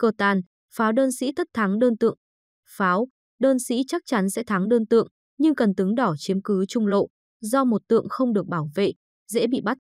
cơ tan, pháo đơn sĩ tất thắng đơn tượng. Pháo, đơn sĩ chắc chắn sẽ thắng đơn tượng, nhưng cần tướng đỏ chiếm cứ trung lộ, do một tượng không được bảo vệ, dễ bị bắt.